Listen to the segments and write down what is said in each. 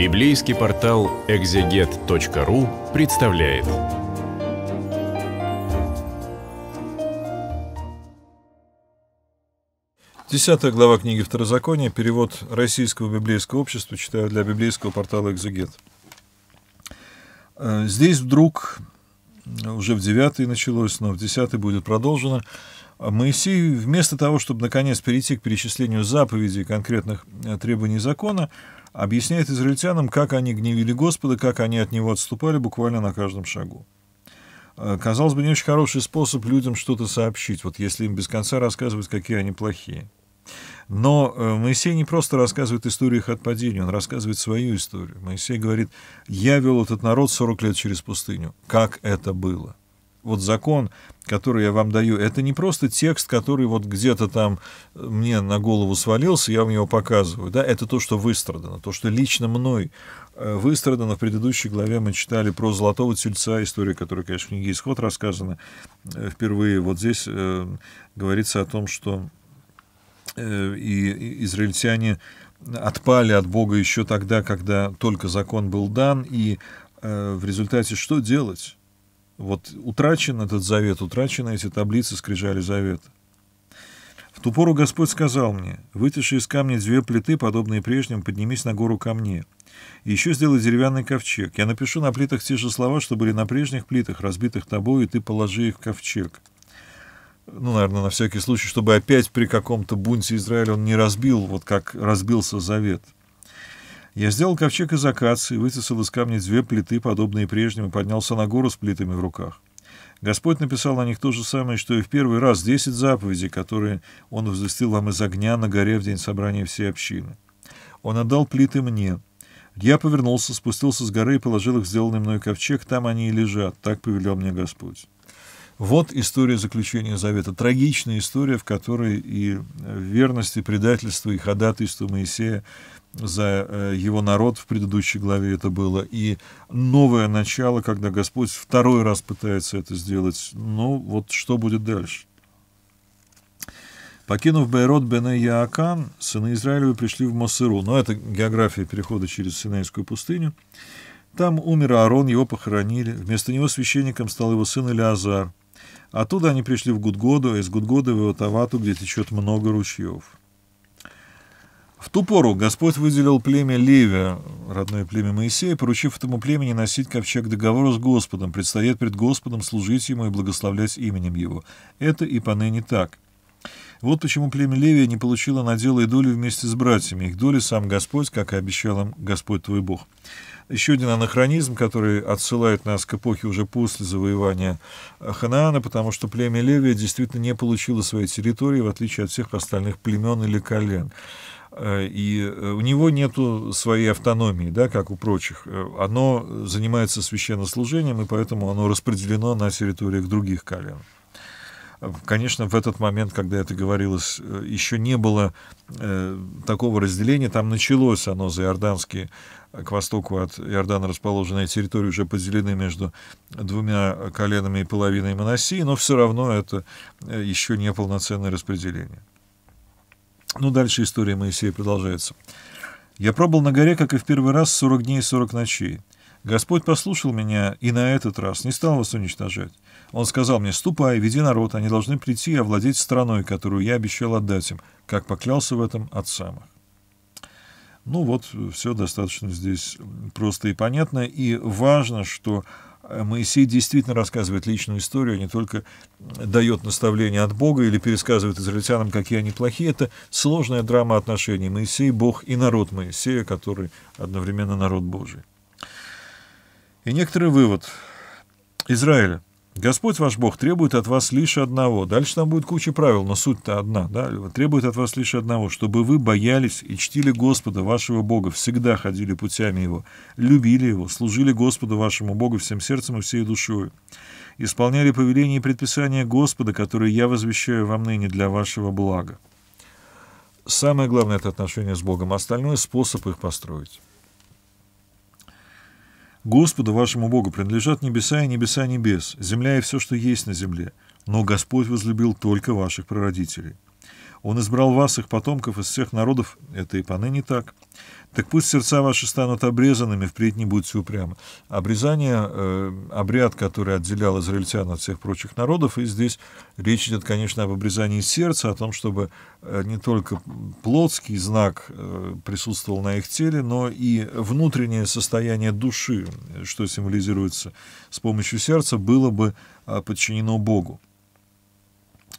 Библейский портал экзегет.ру представляет. Десятая глава книги Второзакония. Перевод Российского библейского общества. Читаю для библейского портала «Экзегет». Э, здесь вдруг, э, уже в девятый началось, но в десятый будет продолжено, а Моисей, вместо того, чтобы наконец перейти к перечислению заповедей конкретных э, требований закона, объясняет израильтянам, как они гневили Господа, как они от Него отступали буквально на каждом шагу. Э, казалось бы, не очень хороший способ людям что-то сообщить, вот если им без конца рассказывать, какие они плохие. Но э, Моисей не просто рассказывает историю их отпадения, он рассказывает свою историю. Моисей говорит, я вел этот народ 40 лет через пустыню. Как это было? вот закон, который я вам даю, это не просто текст, который вот где-то там э, мне на голову свалился, я вам его показываю. Да? Это то, что выстрадано, то, что лично мной э, выстрадано. В предыдущей главе мы читали про золотого тельца, история, которая, конечно, в книге «Исход» рассказана э, впервые. Вот здесь э, говорится о том, что э, и израильтяне отпали от Бога еще тогда, когда только закон был дан, и э, в результате что делать? Вот утрачен этот завет, утрачены эти таблицы скрижали завета. В ту пору Господь сказал мне, «Вытиши из камня две плиты, подобные прежним, поднимись на гору ко мне. И еще сделай деревянный ковчег. Я напишу на плитах те же слова, что были на прежних плитах, разбитых тобой, и ты положи их в ковчег». Ну, наверное, на всякий случай, чтобы опять при каком-то бунте Израиля он не разбил, вот как разбился завет – я сделал ковчег из акации, вытесал из камня две плиты, подобные прежним, и поднялся на гору с плитами в руках. Господь написал на них то же самое, что и в первый раз, десять заповедей, которые Он возвестил вам из огня на горе в день собрания всей общины. Он отдал плиты мне. Я повернулся, спустился с горы и положил их в сделанный мною ковчег, там они и лежат, так повелел мне Господь. Вот история заключения завета, трагичная история, в которой и верность, и предательство, и ходатайство Моисея за э, его народ в предыдущей главе это было, и новое начало, когда Господь второй раз пытается это сделать. Ну, вот что будет дальше? Покинув Бейрот Бен Яакан, сыны Израилевы пришли в Масыру. Но ну, это география перехода через Синайскую пустыню. Там умер Аарон, его похоронили. Вместо него священником стал его сын Илиазар. Оттуда они пришли в Гудгоду, а из Гудгоды в Иотавату, где течет много ручьев. В ту пору Господь выделил племя Левия, родное племя Моисея, поручив этому племени носить ковчег договора с Господом, предстоять пред Господом, служить Ему и благословлять именем Его. Это и поныне так. Вот почему племя Левия не получило надела и долю вместе с братьями. Их доли сам Господь, как и обещал им Господь твой Бог. Еще один анахронизм, который отсылает нас к эпохе уже после завоевания Ханаана, потому что племя Левия действительно не получило своей территории, в отличие от всех остальных племен или колен. Э, и э, у него нет своей автономии, да, как у прочих. Э, оно занимается священнослужением, и поэтому оно распределено на территориях других колен. Конечно, в этот момент, когда это говорилось, еще не было э, такого разделения. Там началось оно за Иорданский к востоку от Иордана расположенная территория уже поделены между двумя коленами и половиной Моносии, но все равно это еще не полноценное распределение. Ну, дальше история Моисея продолжается. «Я пробыл на горе, как и в первый раз, 40 дней и 40 ночей. Господь послушал меня и на этот раз не стал вас уничтожать. Он сказал мне, ступай, веди народ, они должны прийти и овладеть страной, которую я обещал отдать им, как поклялся в этом от самых. Ну вот, все достаточно здесь просто и понятно. И важно, что Моисей действительно рассказывает личную историю, а не только дает наставление от Бога или пересказывает израильтянам, какие они плохие. Это сложная драма отношений Моисей, Бог и народ Моисея, который одновременно народ Божий. И некоторый вывод. Израиль Господь ваш Бог требует от вас лишь одного. Дальше там будет куча правил, но суть-то одна. Да? Требует от вас лишь одного, чтобы вы боялись и чтили Господа вашего Бога, всегда ходили путями Его, любили Его, служили Господу вашему Богу всем сердцем и всей душою, исполняли повеления и предписания Господа, которые я возвещаю вам ныне для вашего блага. Самое главное — это отношение с Богом, остальное — способ их построить. Господу вашему Богу принадлежат небеса и небеса небес, земля и все, что есть на земле. Но Господь возлюбил только ваших прародителей. Он избрал вас, их потомков, из всех народов. Это и поныне так. Так пусть сердца ваши станут обрезанными, впредь не будьте упрямы. Обрезание э, — обряд, который отделял израильтян от всех прочих народов, и здесь речь идет, конечно, об обрезании сердца, о том, чтобы э, не только плотский знак э, присутствовал на их теле, но и внутреннее состояние души, что символизируется с помощью сердца, было бы э, подчинено Богу.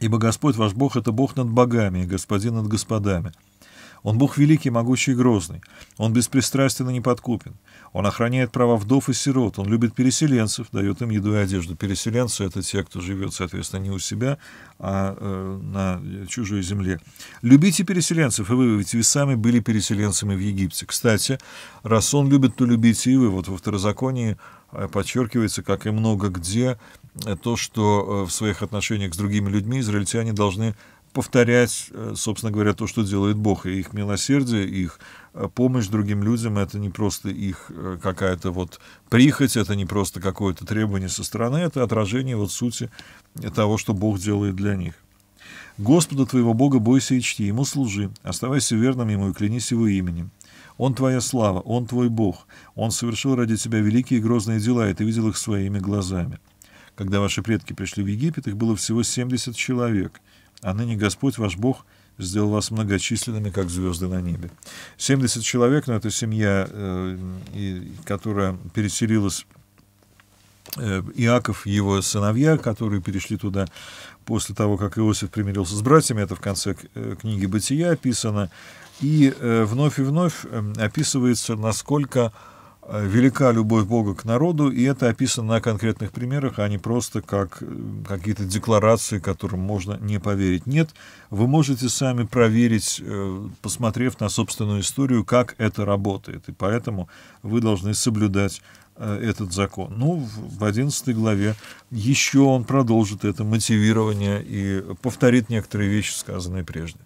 Ибо Господь ваш Бог — это Бог над богами и Господин над господами. Он Бог великий, могучий и грозный. Он беспристрастен и неподкупен. Он охраняет права вдов и сирот. Он любит переселенцев, дает им еду и одежду. Переселенцы — это те, кто живет, соответственно, не у себя, а э, на чужой земле. Любите переселенцев, и вы, ведь вы сами были переселенцами в Египте. Кстати, раз он любит, то любите и вы. Вот во Второзаконии э, подчеркивается, как и много где, э, то, что э, в своих отношениях с другими людьми израильтяне должны повторять, э, собственно говоря, то, что делает Бог, и их милосердие, их э, помощь другим людям, это не просто их э, какая-то вот прихоть, это не просто какое-то требование со стороны, это отражение вот сути того, что Бог делает для них. Господа твоего Бога бойся и чти, Ему служи, оставайся верным Ему и клянись Его именем. Он твоя слава, Он твой Бог, Он совершил ради тебя великие и грозные дела, и ты видел их своими глазами. Когда ваши предки пришли в Египет, их было всего 70 человек, а ныне Господь ваш Бог сделал вас многочисленными, как звезды на небе. 70 человек, но ну, это семья, э, которая переселилась э, Иаков, его сыновья, которые перешли туда после того, как Иосиф примирился с братьями, это в конце э, книги «Бытия» описано, и вновь и вновь описывается, насколько Э, велика любовь Бога к народу, и это описано на конкретных примерах, а не просто как э, какие-то декларации, которым можно не поверить. Нет, вы можете сами проверить, э, посмотрев на собственную историю, как это работает, и поэтому вы должны соблюдать этот закон. Ну, в 11 главе еще он продолжит это мотивирование и повторит некоторые вещи, сказанные прежде.